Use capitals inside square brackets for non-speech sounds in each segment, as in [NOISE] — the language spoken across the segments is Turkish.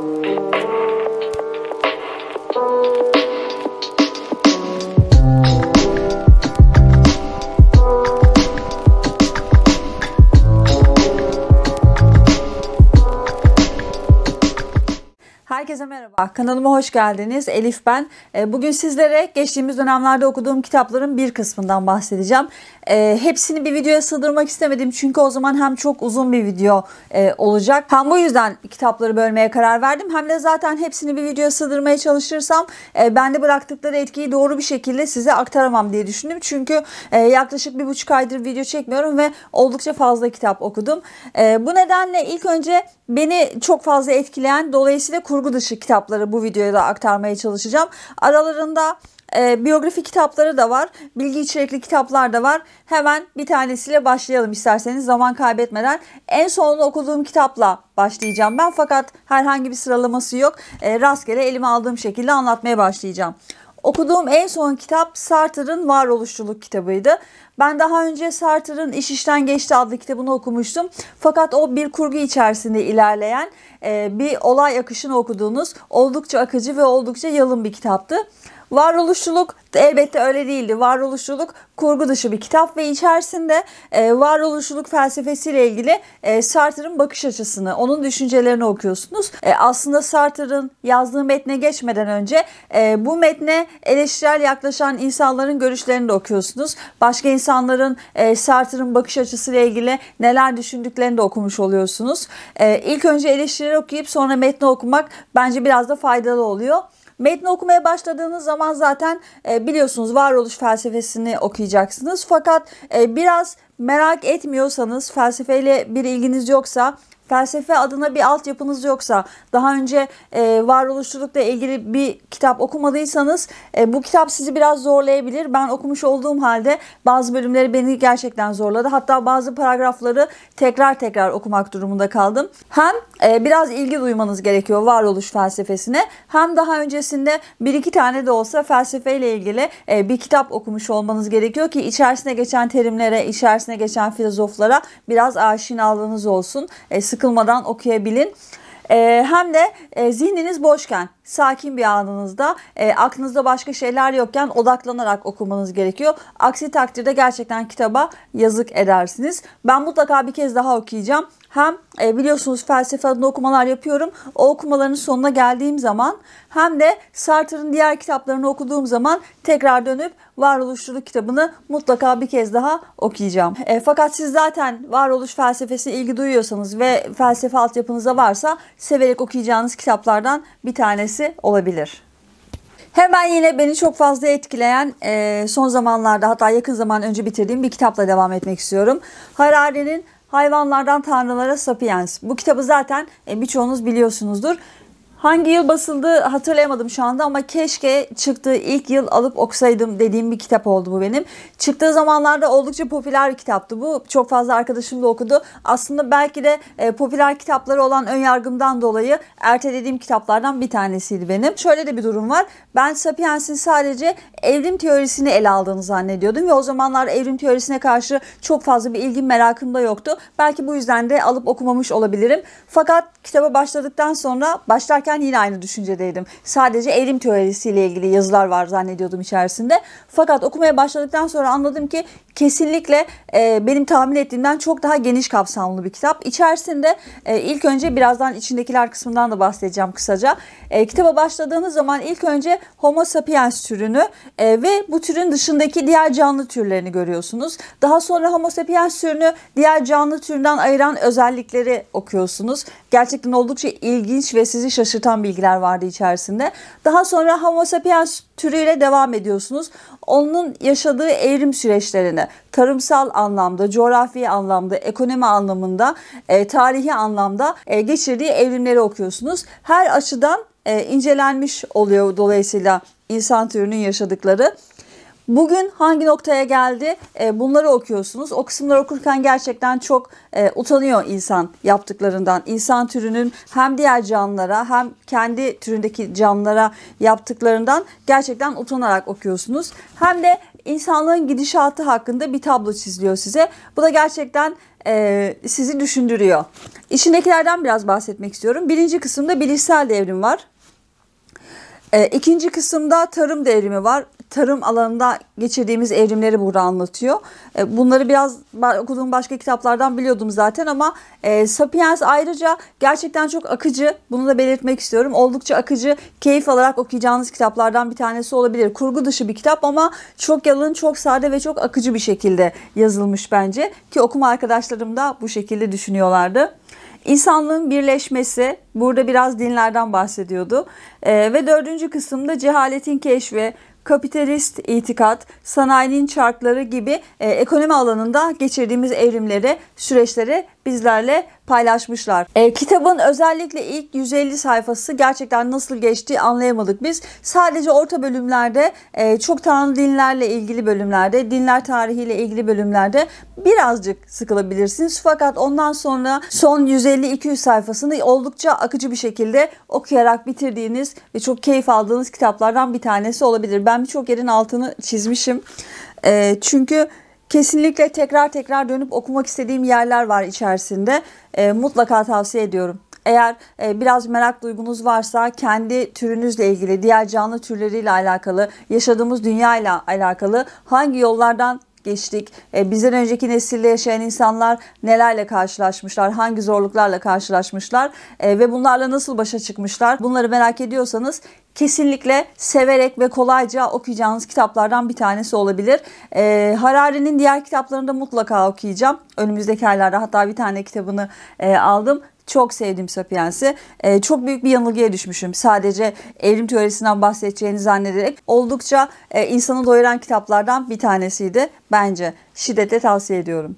Thank you. Merhaba, kanalıma hoş geldiniz. Elif ben. Ee, bugün sizlere geçtiğimiz dönemlerde okuduğum kitapların bir kısmından bahsedeceğim. Ee, hepsini bir videoya sığdırmak istemedim çünkü o zaman hem çok uzun bir video e, olacak. Hem bu yüzden kitapları bölmeye karar verdim. Hem de zaten hepsini bir videoya sığdırmaya çalışırsam e, bende bıraktıkları etkiyi doğru bir şekilde size aktaramam diye düşündüm. Çünkü e, yaklaşık bir buçuk aydır video çekmiyorum ve oldukça fazla kitap okudum. Bu nedenle ilk önce beni çok fazla etkileyen dolayısıyla kurgu dışı kitaplar kitapları bu videoya da aktarmaya çalışacağım. Aralarında e, biyografi kitapları da var. Bilgi içerikli kitaplar da var. Hemen bir tanesiyle başlayalım isterseniz zaman kaybetmeden. En sonunda okuduğum kitapla başlayacağım ben fakat herhangi bir sıralaması yok. E, rastgele elime aldığım şekilde anlatmaya başlayacağım. Okuduğum en son kitap Sartre'ın Varoluşçuluk kitabıydı. Ben daha önce Sartre'ın İş İşten Geçti adlı kitabını okumuştum. Fakat o bir kurgu içerisinde ilerleyen e, bir olay akışını okuduğunuz oldukça akıcı ve oldukça yalın bir kitaptı. Varoluşçuluk elbette öyle değildi. Varoluşçuluk kurgu dışı bir kitap ve içerisinde e, varoluşçuluk felsefesiyle ilgili e, Sartre'ın bakış açısını, onun düşüncelerini okuyorsunuz. E, aslında Sartre'ın yazdığı metne geçmeden önce e, bu metne eleştirel yaklaşan insanların görüşlerini de okuyorsunuz. Başka insanların e, Sartre'ın bakış açısıyla ilgili neler düşündüklerini de okumuş oluyorsunuz. E, ilk önce eleştirileri okuyup sonra metni okumak bence biraz da faydalı oluyor. Metni okumaya başladığınız zaman zaten e, biliyorsunuz varoluş felsefesini okuyacaksınız. Fakat e, biraz Merak etmiyorsanız, felsefeyle bir ilginiz yoksa felsefe adına bir altyapınız yoksa, daha önce e, varoluşçulukla ilgili bir kitap okumadıysanız e, bu kitap sizi biraz zorlayabilir. Ben okumuş olduğum halde bazı bölümleri beni gerçekten zorladı. Hatta bazı paragrafları tekrar tekrar okumak durumunda kaldım. Hem e, biraz ilgi duymanız gerekiyor varoluş felsefesine hem daha öncesinde bir iki tane de olsa felsefeyle ilgili e, bir kitap okumuş olmanız gerekiyor ki içerisine geçen terimlere, içerisine geçen filozoflara biraz aşinalığınız olsun. E, sıkılmadan okuyabilin. Ee, hem de e, zihniniz boşken, sakin bir anınızda, e, aklınızda başka şeyler yokken odaklanarak okumanız gerekiyor. Aksi takdirde gerçekten kitaba yazık edersiniz. Ben mutlaka bir kez daha okuyacağım. Hem e, biliyorsunuz felsefe adına okumalar yapıyorum. O okumaların sonuna geldiğim zaman hem de Sartre'ın diğer kitaplarını okuduğum zaman tekrar dönüp Varoluşçuluk kitabını mutlaka bir kez daha okuyacağım. E, fakat siz zaten varoluş felsefesine ilgi duyuyorsanız ve felsefe altyapınıza varsa severek okuyacağınız kitaplardan bir tanesi olabilir. Hemen yine beni çok fazla etkileyen e, son zamanlarda hatta yakın zaman önce bitirdiğim bir kitapla devam etmek istiyorum. Harari'nin Hayvanlardan Tanrılara Sapiens. Bu kitabı zaten e, birçoğunuz biliyorsunuzdur. Hangi yıl basıldı hatırlayamadım şu anda ama keşke çıktığı ilk yıl alıp okusaydım dediğim bir kitap oldu bu benim. Çıktığı zamanlarda oldukça popüler bir kitaptı bu. Çok fazla arkadaşım da okudu. Aslında belki de e, popüler kitapları olan ön yargımdan dolayı ertelediğim kitaplardan bir tanesiydi benim. Şöyle de bir durum var. Ben Sapiens'in sadece evrim teorisini ele aldığını zannediyordum ve o zamanlar evrim teorisine karşı çok fazla bir ilgim merakım da yoktu. Belki bu yüzden de alıp okumamış olabilirim. Fakat kitaba başladıktan sonra başlarken yazarken yine aynı düşüncedeydim. Sadece evrim teorisiyle ilgili yazılar var zannediyordum içerisinde. Fakat okumaya başladıktan sonra anladım ki kesinlikle e, benim tahmin ettiğimden çok daha geniş kapsamlı bir kitap. İçerisinde e, ilk önce birazdan içindekiler kısmından da bahsedeceğim kısaca. E, kitaba başladığınız zaman ilk önce Homo sapiens türünü e, ve bu türün dışındaki diğer canlı türlerini görüyorsunuz. Daha sonra Homo sapiens türünü diğer canlı türünden ayıran özellikleri okuyorsunuz. Gerçekten oldukça ilginç ve sizi şaşırtıcı şaşırtan bilgiler vardı içerisinde. Daha sonra Homo sapiens türüyle devam ediyorsunuz. Onun yaşadığı evrim süreçlerini tarımsal anlamda, coğrafi anlamda, ekonomi anlamında, e, tarihi anlamda e, geçirdiği evrimleri okuyorsunuz. Her açıdan e, incelenmiş oluyor dolayısıyla insan türünün yaşadıkları. Bugün hangi noktaya geldi e, bunları okuyorsunuz. O kısımları okurken gerçekten çok e, utanıyor insan yaptıklarından. İnsan türünün hem diğer canlılara hem kendi türündeki canlılara yaptıklarından gerçekten utanarak okuyorsunuz. Hem de insanlığın gidişatı hakkında bir tablo çiziliyor size. Bu da gerçekten e, sizi düşündürüyor. İçindekilerden biraz bahsetmek istiyorum. Birinci kısımda bilişsel devrim var. E, ikinci kısımda tarım devrimi var tarım alanında geçirdiğimiz evrimleri burada anlatıyor. E, bunları biraz okuduğum başka kitaplardan biliyordum zaten ama e, Sapiens ayrıca gerçekten çok akıcı. Bunu da belirtmek istiyorum. Oldukça akıcı, keyif alarak okuyacağınız kitaplardan bir tanesi olabilir. Kurgu dışı bir kitap ama çok yalın, çok sade ve çok akıcı bir şekilde yazılmış bence. Ki okuma arkadaşlarım da bu şekilde düşünüyorlardı. İnsanlığın birleşmesi, burada biraz dinlerden bahsediyordu. E, ve dördüncü kısımda cehaletin keşfi, kapitalist itikat, sanayinin çarkları gibi e, ekonomi alanında geçirdiğimiz evrimleri, süreçleri bizlerle paylaşmışlar. E, kitabın özellikle ilk 150 sayfası gerçekten nasıl geçti anlayamadık biz. Sadece orta bölümlerde e, çok tanrı dinlerle ilgili bölümlerde, dinler tarihiyle ilgili bölümlerde birazcık sıkılabilirsiniz. Fakat ondan sonra son 150-200 sayfasını oldukça akıcı bir şekilde okuyarak bitirdiğiniz ve çok keyif aldığınız kitaplardan bir tanesi olabilir ben birçok yerin altını çizmişim. E, çünkü kesinlikle tekrar tekrar dönüp okumak istediğim yerler var içerisinde. E, mutlaka tavsiye ediyorum. Eğer e, biraz merak duygunuz varsa kendi türünüzle ilgili, diğer canlı türleriyle alakalı, yaşadığımız dünya ile alakalı hangi yollardan geçtik. E, bizden önceki nesilde yaşayan insanlar nelerle karşılaşmışlar, hangi zorluklarla karşılaşmışlar e, ve bunlarla nasıl başa çıkmışlar. Bunları merak ediyorsanız kesinlikle severek ve kolayca okuyacağınız kitaplardan bir tanesi olabilir. E, Harari'nin diğer kitaplarını da mutlaka okuyacağım. Önümüzdeki aylarda hatta bir tane kitabını e, aldım. Çok sevdiğim Sapiens'i. E, çok büyük bir yanılgıya düşmüşüm. Sadece evrim teorisinden bahsedeceğini zannederek oldukça e, insanı doyuran kitaplardan bir tanesiydi bence. Şiddetle tavsiye ediyorum.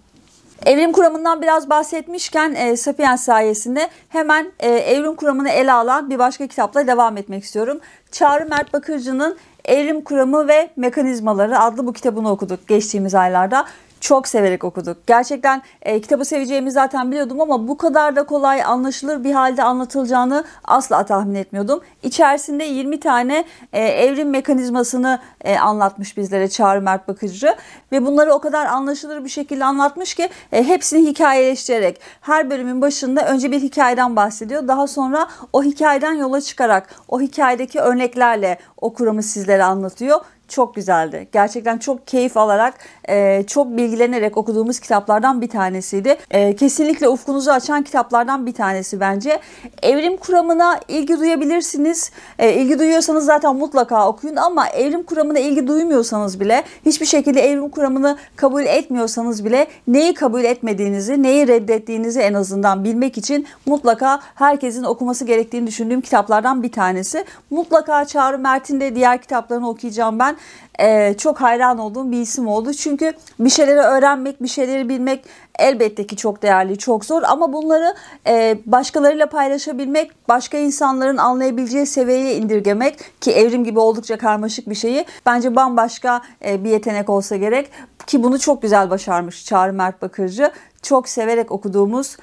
Evrim kuramından biraz bahsetmişken e, Sapiens sayesinde hemen e, evrim kuramını ele alan bir başka kitapla devam etmek istiyorum. Çağrı Mert Bakırcı'nın Evrim Kuramı ve Mekanizmaları adlı bu kitabını okuduk geçtiğimiz aylarda çok severek okuduk. Gerçekten e, kitabı seveceğimi zaten biliyordum ama bu kadar da kolay anlaşılır bir halde anlatılacağını asla tahmin etmiyordum. İçerisinde 20 tane e, evrim mekanizmasını e, anlatmış bizlere Çağrı Mert Bakıcı ve bunları o kadar anlaşılır bir şekilde anlatmış ki e, hepsini hikayeleştirerek her bölümün başında önce bir hikayeden bahsediyor. Daha sonra o hikayeden yola çıkarak o hikayedeki örneklerle o kuramı sizlere anlatıyor çok güzeldi. Gerçekten çok keyif alarak, e, çok bilgilenerek okuduğumuz kitaplardan bir tanesiydi. E, kesinlikle ufkunuzu açan kitaplardan bir tanesi bence. Evrim kuramına ilgi duyabilirsiniz. E, ilgi duyuyorsanız zaten mutlaka okuyun ama evrim kuramına ilgi duymuyorsanız bile, hiçbir şekilde evrim kuramını kabul etmiyorsanız bile neyi kabul etmediğinizi, neyi reddettiğinizi en azından bilmek için mutlaka herkesin okuması gerektiğini düşündüğüm kitaplardan bir tanesi. Mutlaka Çağrı Mert'in de diğer kitaplarını okuyacağım ben e, çok hayran olduğum bir isim oldu. Çünkü bir şeyleri öğrenmek, bir şeyleri bilmek elbette ki çok değerli, çok zor. Ama bunları e, başkalarıyla paylaşabilmek, başka insanların anlayabileceği seviyeye indirgemek ki evrim gibi oldukça karmaşık bir şeyi bence bambaşka e, bir yetenek olsa gerek. Ki bunu çok güzel başarmış Çağrı Mert Bakırcı. Çok severek okuduğumuz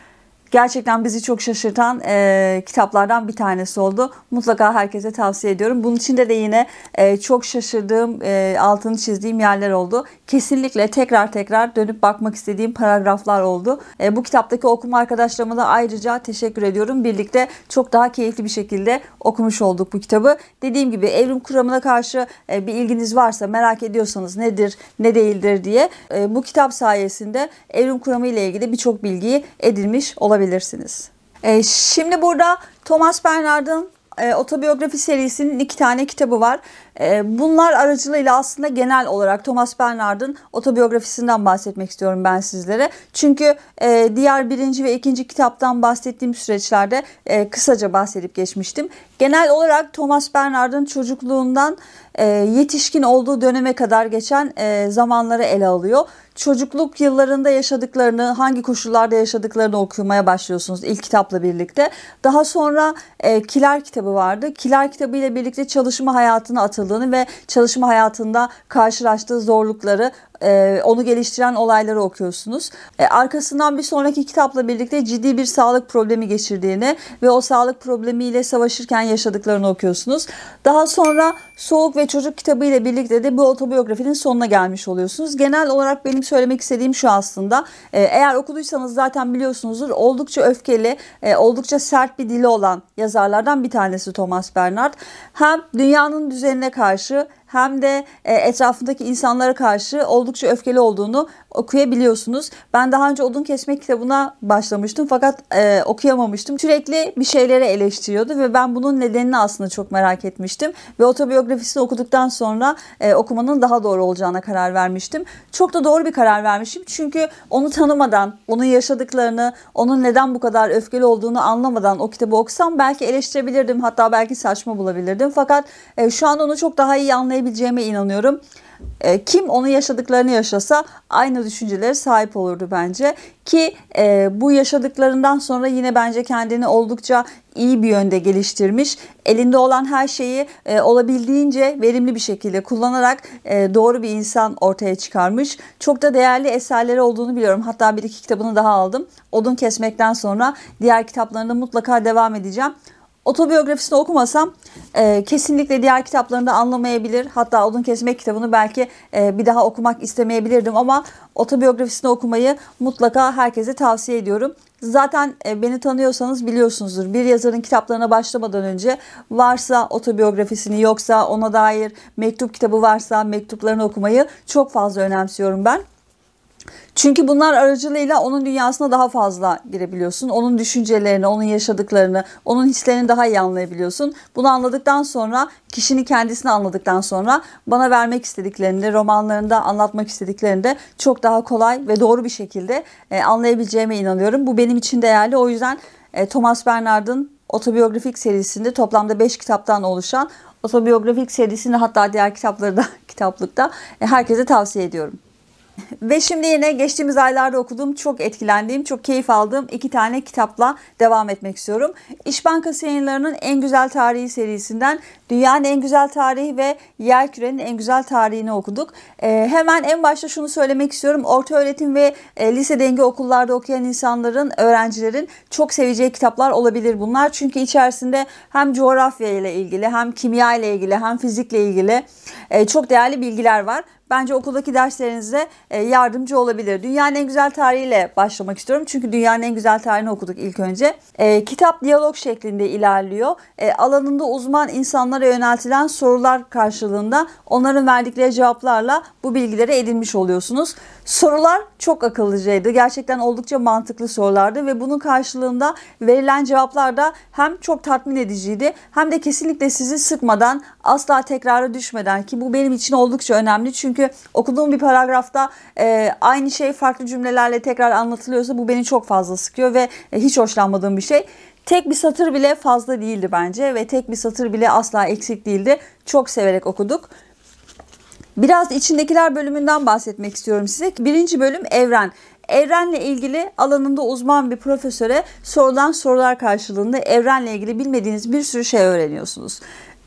gerçekten bizi çok şaşırtan e, kitaplardan bir tanesi oldu. Mutlaka herkese tavsiye ediyorum. Bunun içinde de yine e, çok şaşırdığım, e, altını çizdiğim yerler oldu. Kesinlikle tekrar tekrar dönüp bakmak istediğim paragraflar oldu. E, bu kitaptaki okuma arkadaşlarıma da ayrıca teşekkür ediyorum. Birlikte çok daha keyifli bir şekilde okumuş olduk bu kitabı. Dediğim gibi evrim kuramına karşı e, bir ilginiz varsa merak ediyorsanız nedir, ne değildir diye e, bu kitap sayesinde evrim kuramı ile ilgili birçok bilgiyi edinmiş olabilirsiniz alabilirsiniz. E, şimdi burada Thomas Bernard'ın e, otobiyografik serisinin iki tane kitabı var. Ee, bunlar aracılığıyla aslında genel olarak Thomas Bernard'ın otobiyografisinden bahsetmek istiyorum ben sizlere. Çünkü e, diğer birinci ve ikinci kitaptan bahsettiğim süreçlerde e, kısaca bahsedip geçmiştim. Genel olarak Thomas Bernard'ın çocukluğundan e, yetişkin olduğu döneme kadar geçen zamanları ele alıyor. Çocukluk yıllarında yaşadıklarını, hangi koşullarda yaşadıklarını okumaya başlıyorsunuz ilk kitapla birlikte. Daha sonra Kiler kitabı vardı. Kiler kitabı ile birlikte çalışma hayatına atılıyor ayrıldığını ve çalışma hayatında karşılaştığı zorlukları e, onu geliştiren olayları okuyorsunuz. E, arkasından bir sonraki kitapla birlikte ciddi bir sağlık problemi geçirdiğini ve o sağlık problemiyle savaşırken yaşadıklarını okuyorsunuz. Daha sonra Soğuk ve Çocuk kitabı ile birlikte de bu otobiyografinin sonuna gelmiş oluyorsunuz. Genel olarak benim söylemek istediğim şu aslında. E, eğer okuduysanız zaten biliyorsunuzdur oldukça öfkeli, e, oldukça sert bir dili olan yazarlardan bir tanesi Thomas Bernard. Hem dünyanın düzenine karşı hem de e, etrafındaki insanlara karşı oldukça öfkeli olduğunu okuyabiliyorsunuz. Ben daha önce Odun Kesmek kitabına başlamıştım fakat e, okuyamamıştım. Sürekli bir şeylere eleştiriyordu ve ben bunun nedenini aslında çok merak etmiştim. Ve otobiyografisini okuduktan sonra e, okumanın daha doğru olacağına karar vermiştim. Çok da doğru bir karar vermişim çünkü onu tanımadan, onun yaşadıklarını, onun neden bu kadar öfkeli olduğunu anlamadan o kitabı okusam belki eleştirebilirdim. Hatta belki saçma bulabilirdim. Fakat e, şu an onu çok daha iyi anlayabilirim anlayabileceğime inanıyorum. E, kim onun yaşadıklarını yaşasa aynı düşüncelere sahip olurdu bence. Ki e, bu yaşadıklarından sonra yine bence kendini oldukça iyi bir yönde geliştirmiş. Elinde olan her şeyi e, olabildiğince verimli bir şekilde kullanarak e, doğru bir insan ortaya çıkarmış. Çok da değerli eserleri olduğunu biliyorum. Hatta bir iki kitabını daha aldım. Odun Kesmek'ten sonra diğer kitaplarına mutlaka devam edeceğim. Otobiyografisini okumasam e, kesinlikle diğer kitaplarını da anlamayabilir. Hatta Odun Kesmek kitabını belki e, bir daha okumak istemeyebilirdim ama otobiyografisini okumayı mutlaka herkese tavsiye ediyorum. Zaten e, beni tanıyorsanız biliyorsunuzdur. Bir yazarın kitaplarına başlamadan önce varsa otobiyografisini yoksa ona dair mektup kitabı varsa mektuplarını okumayı çok fazla önemsiyorum ben. Çünkü bunlar aracılığıyla onun dünyasına daha fazla girebiliyorsun. Onun düşüncelerini, onun yaşadıklarını, onun hislerini daha iyi anlayabiliyorsun. Bunu anladıktan sonra, kişinin kendisini anladıktan sonra bana vermek istediklerini romanlarında anlatmak istediklerini de çok daha kolay ve doğru bir şekilde e, anlayabileceğime inanıyorum. Bu benim için değerli. O yüzden e, Thomas Bernard'ın otobiyografik serisinde toplamda 5 kitaptan oluşan otobiyografik serisini hatta diğer kitapları da [LAUGHS] kitaplıkta e, herkese tavsiye ediyorum. Ve şimdi yine geçtiğimiz aylarda okuduğum, çok etkilendiğim, çok keyif aldığım iki tane kitapla devam etmek istiyorum. İş Bankası yayınlarının en güzel tarihi serisinden Dünyanın en güzel tarihi ve yer kürenin en güzel tarihini okuduk. E, hemen en başta şunu söylemek istiyorum. Orta öğretim ve e, lise denge okullarda okuyan insanların, öğrencilerin çok seveceği kitaplar olabilir bunlar. Çünkü içerisinde hem coğrafya ile ilgili, hem kimya ile ilgili, hem fizikle ilgili e, çok değerli bilgiler var bence okuldaki derslerinize e, yardımcı olabilir. Dünyanın en güzel tarihiyle başlamak istiyorum. Çünkü dünyanın en güzel tarihini okuduk ilk önce. E, kitap diyalog şeklinde ilerliyor. E, alanında uzman insanlar onlara yöneltilen sorular karşılığında onların verdikleri cevaplarla bu bilgileri edinmiş oluyorsunuz. Sorular çok akıllıcaydı. Gerçekten oldukça mantıklı sorulardı ve bunun karşılığında verilen cevaplar da hem çok tatmin ediciydi hem de kesinlikle sizi sıkmadan asla tekrara düşmeden ki bu benim için oldukça önemli. Çünkü okuduğum bir paragrafta e, aynı şey farklı cümlelerle tekrar anlatılıyorsa bu beni çok fazla sıkıyor ve e, hiç hoşlanmadığım bir şey. Tek bir satır bile fazla değildi bence ve tek bir satır bile asla eksik değildi. Çok severek okuduk. Biraz içindekiler bölümünden bahsetmek istiyorum size. Birinci bölüm evren. Evrenle ilgili alanında uzman bir profesöre sorulan sorular karşılığında evrenle ilgili bilmediğiniz bir sürü şey öğreniyorsunuz.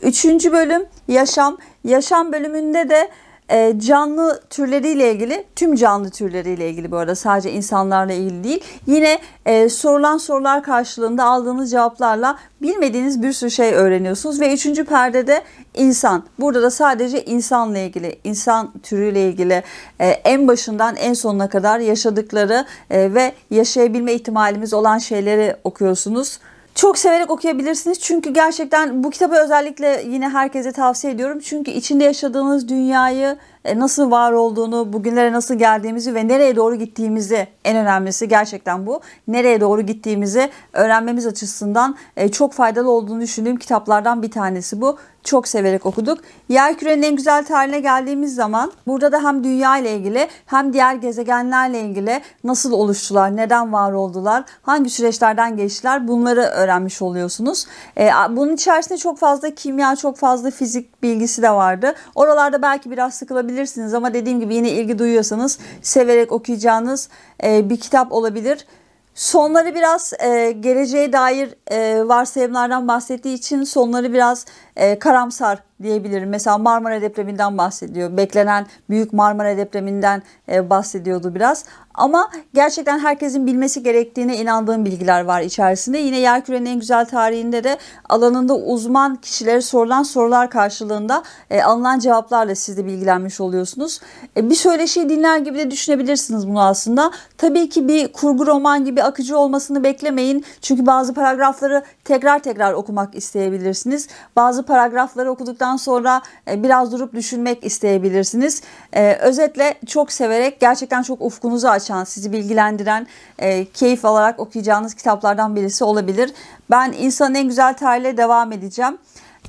Üçüncü bölüm yaşam. Yaşam bölümünde de e, canlı türleriyle ilgili, tüm canlı türleriyle ilgili bu arada sadece insanlarla ilgili değil. Yine e, sorulan sorular karşılığında aldığınız cevaplarla bilmediğiniz bir sürü şey öğreniyorsunuz. Ve üçüncü perdede insan. Burada da sadece insanla ilgili, insan türüyle ilgili e, en başından en sonuna kadar yaşadıkları e, ve yaşayabilme ihtimalimiz olan şeyleri okuyorsunuz. Çok severek okuyabilirsiniz çünkü gerçekten bu kitabı özellikle yine herkese tavsiye ediyorum. Çünkü içinde yaşadığınız dünyayı e, nasıl var olduğunu, bugünlere nasıl geldiğimizi ve nereye doğru gittiğimizi en önemlisi gerçekten bu. Nereye doğru gittiğimizi öğrenmemiz açısından e, çok faydalı olduğunu düşündüğüm kitaplardan bir tanesi bu çok severek okuduk. Yerkürenin en güzel tarihine geldiğimiz zaman burada da hem dünya ile ilgili hem diğer gezegenlerle ilgili nasıl oluştular, neden var oldular, hangi süreçlerden geçtiler bunları öğrenmiş oluyorsunuz. Ee, bunun içerisinde çok fazla kimya, çok fazla fizik bilgisi de vardı. Oralarda belki biraz sıkılabilirsiniz ama dediğim gibi yine ilgi duyuyorsanız severek okuyacağınız e, bir kitap olabilir. Sonları biraz e, geleceğe dair e, varsayımlardan bahsettiği için sonları biraz e, karamsar diyebilirim. Mesela Marmara depreminden bahsediyor. Beklenen büyük Marmara depreminden e, bahsediyordu biraz. Ama gerçekten herkesin bilmesi gerektiğine inandığım bilgiler var içerisinde. Yine Yerküre'nin en güzel tarihinde de alanında uzman kişilere sorulan sorular karşılığında e, alınan cevaplarla siz de bilgilenmiş oluyorsunuz. E, bir söyleşiyi dinler gibi de düşünebilirsiniz bunu aslında. Tabii ki bir kurgu roman gibi akıcı olmasını beklemeyin. Çünkü bazı paragrafları tekrar tekrar okumak isteyebilirsiniz. Bazı bazı paragrafları okuduktan sonra e, biraz durup düşünmek isteyebilirsiniz. E, özetle çok severek gerçekten çok ufkunuzu açan, sizi bilgilendiren, e, keyif alarak okuyacağınız kitaplardan birisi olabilir. Ben İnsanın En Güzel Tarihi'yle devam edeceğim.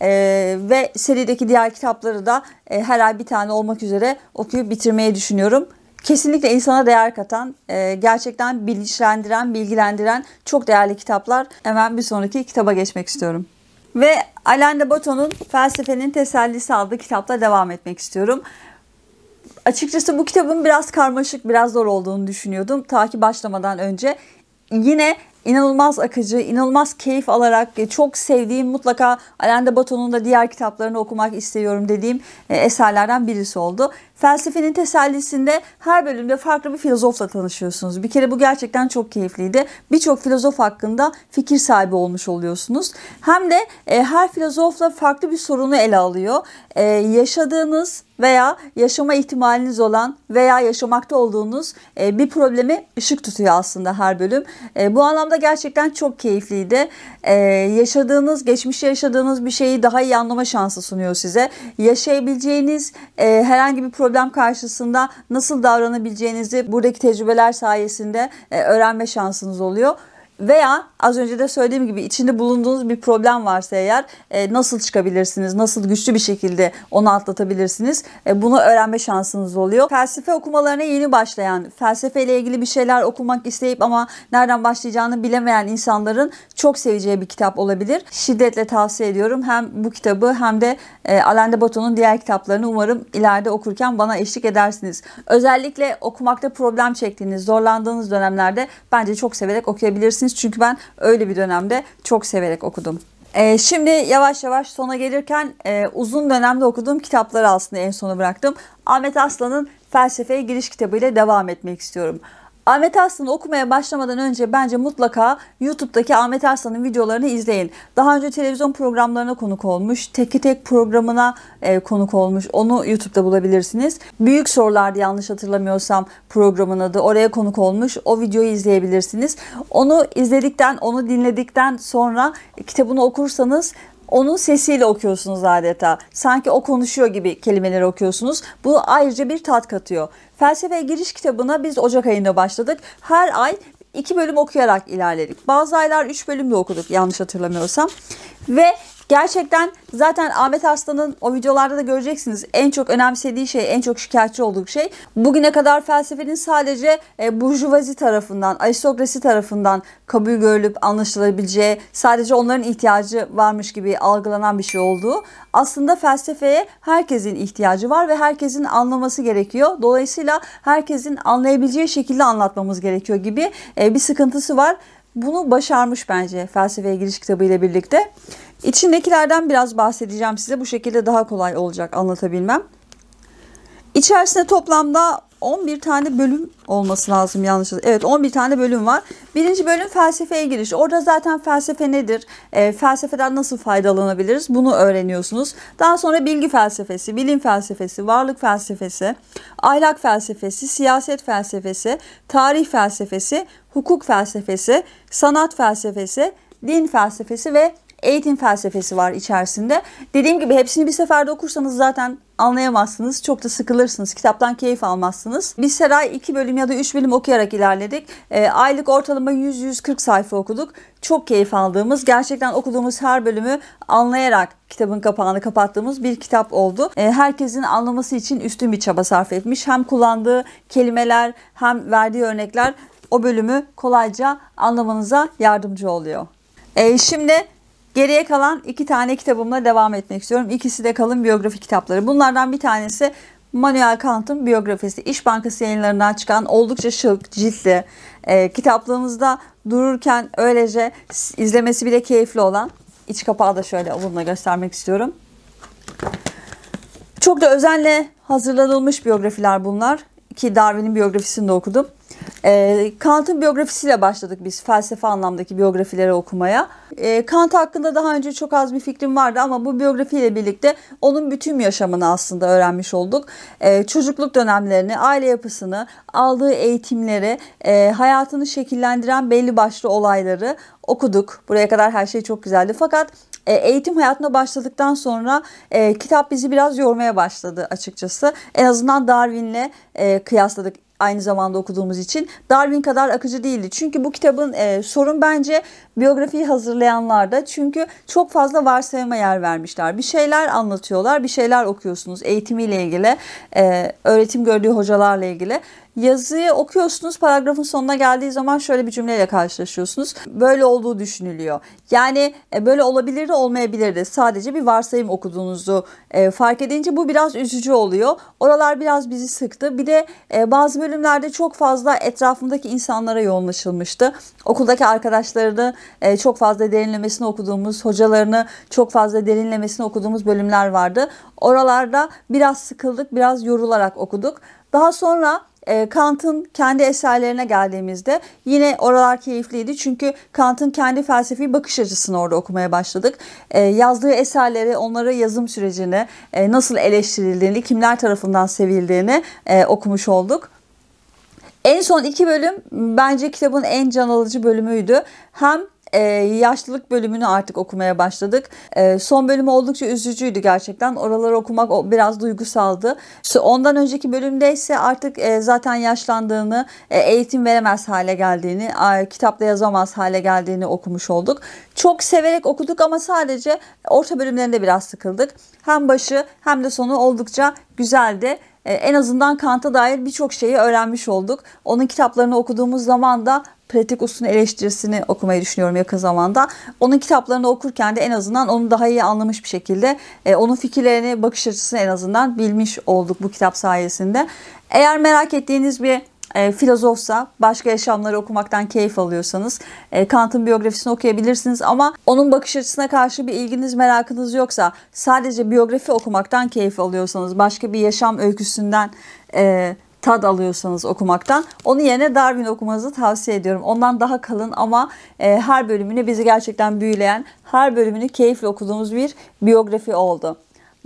Ee, ve serideki diğer kitapları da e, her ay bir tane olmak üzere okuyup bitirmeyi düşünüyorum kesinlikle insana değer katan, gerçekten bilinçlendiren, bilgilendiren çok değerli kitaplar. Hemen bir sonraki kitaba geçmek istiyorum. Ve Alain de Botton'un Felsefenin Tesellisi adlı kitapla devam etmek istiyorum. Açıkçası bu kitabın biraz karmaşık, biraz zor olduğunu düşünüyordum ta ki başlamadan önce. Yine inanılmaz akıcı, inanılmaz keyif alarak e, çok sevdiğim mutlaka Alain de Botton'un da diğer kitaplarını okumak istiyorum dediğim e, eserlerden birisi oldu. Felsefenin tesellisinde her bölümde farklı bir filozofla tanışıyorsunuz. Bir kere bu gerçekten çok keyifliydi. Birçok filozof hakkında fikir sahibi olmuş oluyorsunuz. Hem de e, her filozofla farklı bir sorunu ele alıyor. Yaşadığınız veya yaşama ihtimaliniz olan veya yaşamakta olduğunuz bir problemi ışık tutuyor aslında her bölüm. Bu anlamda da gerçekten çok keyifliydi. Ee, yaşadığınız, geçmişte yaşadığınız bir şeyi daha iyi anlama şansı sunuyor size. Yaşayabileceğiniz e, herhangi bir problem karşısında nasıl davranabileceğinizi buradaki tecrübeler sayesinde e, öğrenme şansınız oluyor. Veya Az önce de söylediğim gibi içinde bulunduğunuz bir problem varsa eğer e, nasıl çıkabilirsiniz? Nasıl güçlü bir şekilde onu atlatabilirsiniz? E, bunu öğrenme şansınız oluyor. Felsefe okumalarına yeni başlayan, felsefeyle ilgili bir şeyler okumak isteyip ama nereden başlayacağını bilemeyen insanların çok seveceği bir kitap olabilir. Şiddetle tavsiye ediyorum. Hem bu kitabı hem de e, Alain de Botton'un diğer kitaplarını umarım ileride okurken bana eşlik edersiniz. Özellikle okumakta problem çektiğiniz, zorlandığınız dönemlerde bence çok severek okuyabilirsiniz. Çünkü ben Öyle bir dönemde çok severek okudum. Ee, şimdi yavaş yavaş sona gelirken e, uzun dönemde okuduğum kitapları aslında en sona bıraktım. Ahmet Aslan'ın Felsefeye Giriş kitabı ile devam etmek istiyorum. Ahmet Arslan'ı okumaya başlamadan önce bence mutlaka YouTube'daki Ahmet Arslan'ın videolarını izleyin. Daha önce televizyon programlarına konuk olmuş, teki tek programına e, konuk olmuş. Onu YouTube'da bulabilirsiniz. Büyük sorulardı yanlış hatırlamıyorsam programın adı. Oraya konuk olmuş. O videoyu izleyebilirsiniz. Onu izledikten, onu dinledikten sonra kitabını okursanız onun sesiyle okuyorsunuz adeta. Sanki o konuşuyor gibi kelimeleri okuyorsunuz. Bu ayrıca bir tat katıyor. Felsefe giriş kitabına biz Ocak ayında başladık. Her ay iki bölüm okuyarak ilerledik. Bazı aylar üç bölüm de okuduk yanlış hatırlamıyorsam. Ve Gerçekten zaten Ahmet Arslan'ın o videolarda da göreceksiniz. En çok önemsediği şey, en çok şikayetçi olduğu şey bugüne kadar felsefenin sadece e, burjuvazi tarafından, aristokrasi tarafından kabul görülüp anlaşılabileceği, sadece onların ihtiyacı varmış gibi algılanan bir şey olduğu. Aslında felsefeye herkesin ihtiyacı var ve herkesin anlaması gerekiyor. Dolayısıyla herkesin anlayabileceği şekilde anlatmamız gerekiyor gibi e, bir sıkıntısı var bunu başarmış bence felsefeye giriş kitabı ile birlikte. İçindekilerden biraz bahsedeceğim size. Bu şekilde daha kolay olacak anlatabilmem. İçerisinde toplamda 11 tane bölüm olması lazım yanlış. Evet 11 tane bölüm var. Birinci bölüm felsefeye giriş. Orada zaten felsefe nedir? E, felsefeden nasıl faydalanabiliriz? Bunu öğreniyorsunuz. Daha sonra bilgi felsefesi, bilim felsefesi, varlık felsefesi, ahlak felsefesi, siyaset felsefesi, tarih felsefesi, hukuk felsefesi, sanat felsefesi, din felsefesi ve eğitim felsefesi var içerisinde. Dediğim gibi hepsini bir seferde okursanız zaten anlayamazsınız. Çok da sıkılırsınız. Kitaptan keyif almazsınız. Biz Seray 2 bölüm ya da 3 bölüm okuyarak ilerledik. E, aylık ortalama 100-140 sayfa okuduk. Çok keyif aldığımız, gerçekten okuduğumuz her bölümü anlayarak kitabın kapağını kapattığımız bir kitap oldu. E, herkesin anlaması için üstün bir çaba sarf etmiş. Hem kullandığı kelimeler hem verdiği örnekler o bölümü kolayca anlamanıza yardımcı oluyor. E, şimdi Geriye kalan iki tane kitabımla devam etmek istiyorum. İkisi de kalın biyografi kitapları. Bunlardan bir tanesi Manuel Kant'ın biyografisi. İş Bankası yayınlarından çıkan oldukça şık, ciltli, e, kitaplığımızda dururken öylece izlemesi bile keyifli olan. iç kapağı da şöyle bununla göstermek istiyorum. Çok da özenle hazırlanılmış biyografiler bunlar ki Darwin'in biyografisini de okudum. E, Kant'ın biyografisiyle başladık biz felsefe anlamdaki biyografileri okumaya. E, Kant hakkında daha önce çok az bir fikrim vardı ama bu biyografiyle birlikte onun bütün yaşamını aslında öğrenmiş olduk. E, çocukluk dönemlerini, aile yapısını, aldığı eğitimleri, e, hayatını şekillendiren belli başlı olayları okuduk. Buraya kadar her şey çok güzeldi fakat e, eğitim hayatına başladıktan sonra e, kitap bizi biraz yormaya başladı açıkçası. En azından Darwin'le e, kıyasladık aynı zamanda okuduğumuz için Darwin kadar akıcı değildi. Çünkü bu kitabın e, sorun bence biyografiyi hazırlayanlarda. Çünkü çok fazla varsayıma yer vermişler. Bir şeyler anlatıyorlar, bir şeyler okuyorsunuz eğitimiyle ilgili, e, öğretim gördüğü hocalarla ilgili. Yazıyı okuyorsunuz paragrafın sonuna geldiği zaman şöyle bir cümleyle karşılaşıyorsunuz. Böyle olduğu düşünülüyor. Yani e, böyle olabilir de olmayabilir de sadece bir varsayım okuduğunuzu e, fark edince bu biraz üzücü oluyor. Oralar biraz bizi sıktı. Bir de e, bazı bölümlerde çok fazla etrafındaki insanlara yoğunlaşılmıştı. Okuldaki arkadaşlarını çok fazla derinlemesine okuduğumuz, hocalarını çok fazla derinlemesine okuduğumuz bölümler vardı. Oralarda biraz sıkıldık, biraz yorularak okuduk. Daha sonra ee, Kant'ın kendi eserlerine geldiğimizde yine oralar keyifliydi. Çünkü Kant'ın kendi felsefi bakış açısını orada okumaya başladık. Ee, yazdığı eserleri, onlara yazım sürecini, e, nasıl eleştirildiğini, kimler tarafından sevildiğini e, okumuş olduk. En son iki bölüm bence kitabın en can alıcı bölümüydü. Hem e, yaşlılık bölümünü artık okumaya başladık. E, son bölümü oldukça üzücüydü gerçekten. Oraları okumak biraz duygusaldı. Ondan önceki bölümde ise artık e, zaten yaşlandığını, eğitim veremez hale geldiğini, kitapta yazamaz hale geldiğini okumuş olduk. Çok severek okuduk ama sadece orta bölümlerinde biraz sıkıldık. Hem başı hem de sonu oldukça güzeldi en azından Kant'a dair birçok şeyi öğrenmiş olduk. Onun kitaplarını okuduğumuz zaman da pratik usulün eleştirisini okumayı düşünüyorum yakın zamanda. Onun kitaplarını okurken de en azından onu daha iyi anlamış bir şekilde e, onun fikirlerini, bakış açısını en azından bilmiş olduk bu kitap sayesinde. Eğer merak ettiğiniz bir e, filozofsa, başka yaşamları okumaktan keyif alıyorsanız e, Kant'ın biyografisini okuyabilirsiniz ama onun bakış açısına karşı bir ilginiz, merakınız yoksa sadece biyografi okumaktan keyif alıyorsanız, başka bir yaşam öyküsünden e, tad alıyorsanız okumaktan. Onun yerine Darwin okumanızı tavsiye ediyorum. Ondan daha kalın ama e, her bölümünü bizi gerçekten büyüleyen, her bölümünü keyifle okuduğumuz bir biyografi oldu.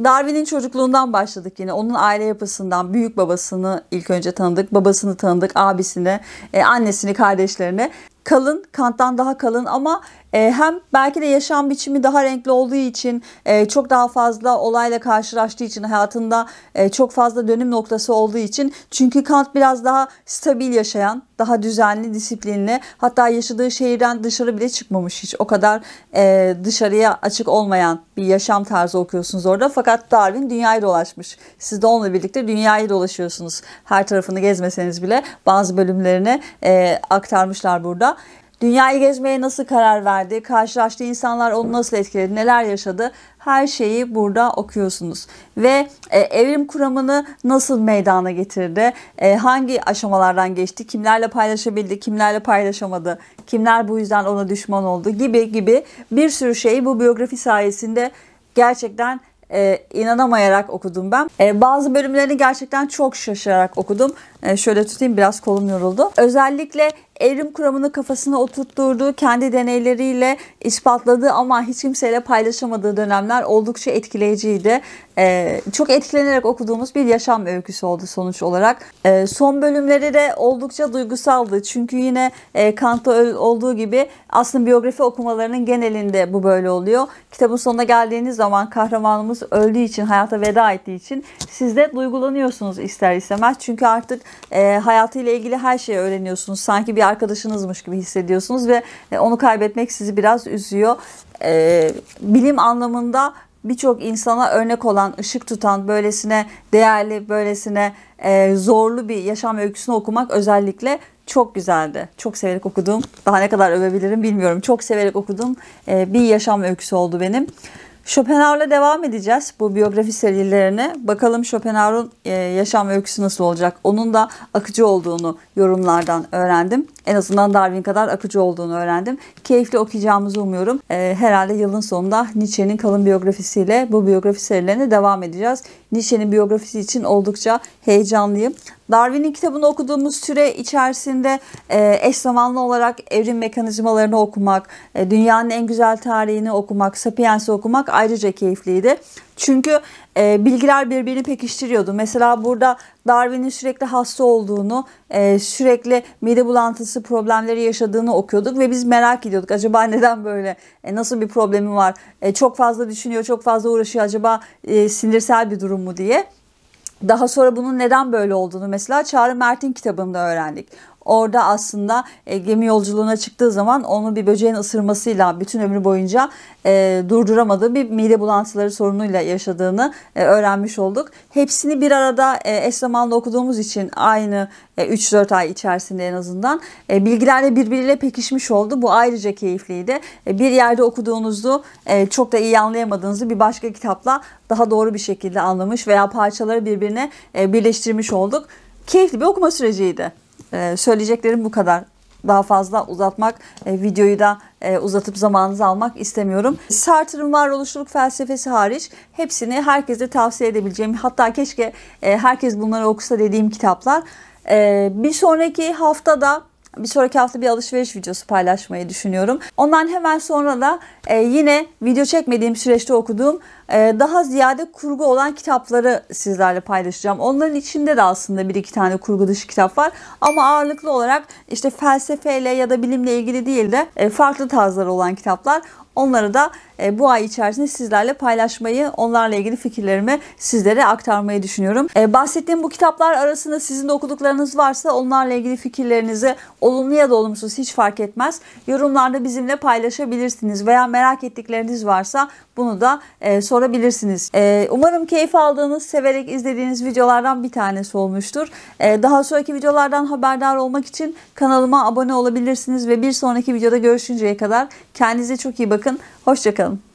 Darwin'in çocukluğundan başladık yine. Onun aile yapısından büyük babasını ilk önce tanıdık, babasını tanıdık, abisini, e, annesini, kardeşlerini kalın, Kant'tan daha kalın ama e, hem belki de yaşam biçimi daha renkli olduğu için e, çok daha fazla olayla karşılaştığı için hayatında e, çok fazla dönüm noktası olduğu için çünkü Kant biraz daha stabil yaşayan, daha düzenli, disiplinli hatta yaşadığı şehirden dışarı bile çıkmamış hiç o kadar e, dışarıya açık olmayan bir yaşam tarzı okuyorsunuz orada fakat Darwin dünyayı dolaşmış. Siz de onunla birlikte dünyayı dolaşıyorsunuz. Her tarafını gezmeseniz bile bazı bölümlerini e, aktarmışlar burada dünyayı gezmeye nasıl karar verdi, karşılaştığı insanlar onu nasıl etkiledi, neler yaşadı her şeyi burada okuyorsunuz. Ve e, evrim kuramını nasıl meydana getirdi, e, hangi aşamalardan geçti, kimlerle paylaşabildi, kimlerle paylaşamadı, kimler bu yüzden ona düşman oldu gibi gibi bir sürü şeyi bu biyografi sayesinde gerçekten e, inanamayarak okudum ben. E, bazı bölümlerini gerçekten çok şaşırarak okudum. E, şöyle tutayım biraz kolum yoruldu. Özellikle evrim kuramını kafasına oturtturduğu, kendi deneyleriyle ispatladığı ama hiç kimseyle paylaşamadığı dönemler oldukça etkileyiciydi. Ee, çok etkilenerek okuduğumuz bir yaşam öyküsü oldu sonuç olarak. Ee, son bölümleri de oldukça duygusaldı. Çünkü yine e, Kant'ta olduğu gibi aslında biyografi okumalarının genelinde bu böyle oluyor. Kitabın sonuna geldiğiniz zaman kahramanımız öldüğü için, hayata veda ettiği için siz de duygulanıyorsunuz ister istemez. Çünkü artık e, hayatıyla ilgili her şeyi öğreniyorsunuz. Sanki bir arkadaşınızmış gibi hissediyorsunuz ve e, onu kaybetmek sizi biraz üzüyor. E, bilim anlamında birçok insana örnek olan, ışık tutan, böylesine değerli, böylesine e, zorlu bir yaşam öyküsünü okumak özellikle çok güzeldi. Çok severek okudum. Daha ne kadar övebilirim bilmiyorum. Çok severek okudum. bir yaşam öyküsü oldu benim. Schopenhauer'la devam edeceğiz bu biyografi serilerine. Bakalım Schopenhauer'un e, yaşam öyküsü nasıl olacak? Onun da akıcı olduğunu yorumlardan öğrendim. En azından Darwin kadar akıcı olduğunu öğrendim. Keyifli okuyacağımızı umuyorum. E, herhalde yılın sonunda Nietzsche'nin kalın biyografisiyle bu biyografi serilerine devam edeceğiz. Nietzsche'nin biyografisi için oldukça heyecanlıyım. Darwin'in kitabını okuduğumuz süre içerisinde e, eş zamanlı olarak evrim mekanizmalarını okumak, dünyanın en güzel tarihini okumak, Sapiens'i okumak ayrıca keyifliydi. Çünkü e, bilgiler birbirini pekiştiriyordu. Mesela burada Darwin'in sürekli hasta olduğunu, e, sürekli mide bulantısı problemleri yaşadığını okuyorduk ve biz merak ediyorduk. Acaba neden böyle? E, nasıl bir problemi var? E, çok fazla düşünüyor, çok fazla uğraşıyor. Acaba e, sinirsel bir durum mu diye. Daha sonra bunun neden böyle olduğunu mesela Çağrı Mert'in kitabında öğrendik. Orada aslında e, gemi yolculuğuna çıktığı zaman onu bir böceğin ısırmasıyla bütün ömrü boyunca e, durduramadığı bir mide bulantıları sorunuyla yaşadığını e, öğrenmiş olduk. Hepsini bir arada e, eş zamanlı okuduğumuz için aynı e, 3-4 ay içerisinde en azından e, bilgilerle birbiriyle pekişmiş oldu. Bu ayrıca keyifliydi. E, bir yerde okuduğunuzu e, çok da iyi anlayamadığınızı bir başka kitapla daha doğru bir şekilde anlamış veya parçaları birbirine e, birleştirmiş olduk. Keyifli bir okuma süreciydi. Ee, söyleyeceklerim bu kadar. Daha fazla uzatmak, e, videoyu da e, uzatıp zamanınızı almak istemiyorum. Sartre'ın varoluşluluk felsefesi hariç hepsini herkese tavsiye edebileceğim. Hatta keşke e, herkes bunları okusa dediğim kitaplar. bir sonraki haftada bir sonraki hafta bir alışveriş videosu paylaşmayı düşünüyorum. Ondan hemen sonra da e, yine video çekmediğim süreçte okuduğum e, daha ziyade kurgu olan kitapları sizlerle paylaşacağım. Onların içinde de aslında bir iki tane kurgu dışı kitap var. Ama ağırlıklı olarak işte felsefeyle ya da bilimle ilgili değil de e, farklı tarzları olan kitaplar. Onları da e, bu ay içerisinde sizlerle paylaşmayı, onlarla ilgili fikirlerimi sizlere aktarmayı düşünüyorum. E, bahsettiğim bu kitaplar arasında sizin de okuduklarınız varsa onlarla ilgili fikirlerinizi olumlu ya da olumsuz hiç fark etmez. Yorumlarda bizimle paylaşabilirsiniz veya merak ettikleriniz varsa bunu da e, sorabilirsiniz. Umarım keyif aldığınız, severek izlediğiniz videolardan bir tanesi olmuştur. Daha sonraki videolardan haberdar olmak için kanalıma abone olabilirsiniz ve bir sonraki videoda görüşünceye kadar kendinize çok iyi bakın bakın. Hoşçakalın.